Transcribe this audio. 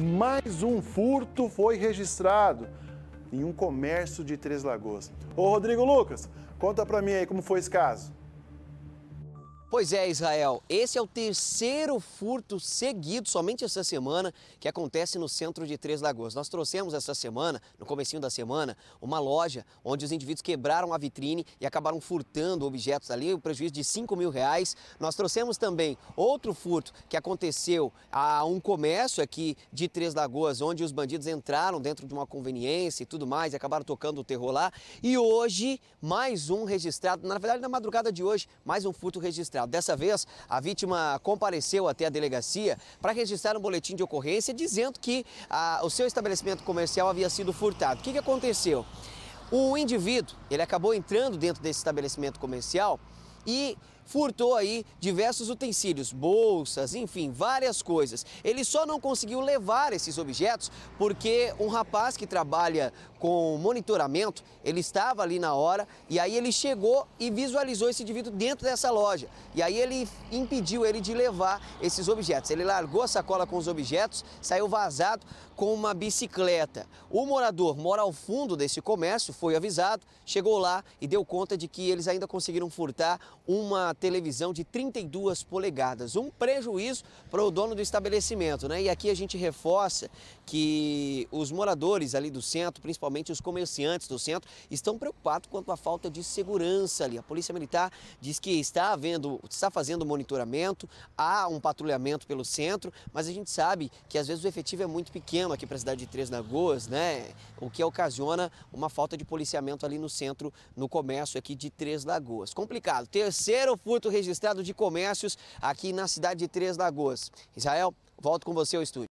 Mais um furto foi registrado em um comércio de Três Lagoas. Ô Rodrigo Lucas, conta pra mim aí como foi esse caso. Pois é, Israel, esse é o terceiro furto seguido somente essa semana que acontece no centro de Três Lagoas. Nós trouxemos essa semana, no comecinho da semana, uma loja onde os indivíduos quebraram a vitrine e acabaram furtando objetos ali, o um prejuízo de 5 mil reais. Nós trouxemos também outro furto que aconteceu a um comércio aqui de Três Lagoas, onde os bandidos entraram dentro de uma conveniência e tudo mais, e acabaram tocando o terror lá. E hoje, mais um registrado, na verdade na madrugada de hoje, mais um furto registrado. Dessa vez, a vítima compareceu até a delegacia para registrar um boletim de ocorrência dizendo que ah, o seu estabelecimento comercial havia sido furtado. O que, que aconteceu? O indivíduo, ele acabou entrando dentro desse estabelecimento comercial e furtou aí diversos utensílios, bolsas, enfim, várias coisas. Ele só não conseguiu levar esses objetos porque um rapaz que trabalha com monitoramento, ele estava ali na hora e aí ele chegou e visualizou esse indivíduo dentro dessa loja. E aí ele impediu ele de levar esses objetos. Ele largou a sacola com os objetos, saiu vazado com uma bicicleta. O morador mora ao fundo desse comércio, foi avisado, chegou lá e deu conta de que eles ainda conseguiram furtar uma televisão de 32 polegadas. Um prejuízo para o dono do estabelecimento, né? E aqui a gente reforça que os moradores ali do centro, principalmente os comerciantes do centro, estão preocupados quanto à falta de segurança ali. A Polícia Militar diz que está havendo, está fazendo monitoramento, há um patrulhamento pelo centro, mas a gente sabe que às vezes o efetivo é muito pequeno aqui para a cidade de Três Lagoas, né? O que ocasiona uma falta de policiamento ali no centro, no comércio aqui de Três Lagoas. Complicado terceiro furto registrado de comércios aqui na cidade de Três Lagoas. Israel, volto com você ao estúdio.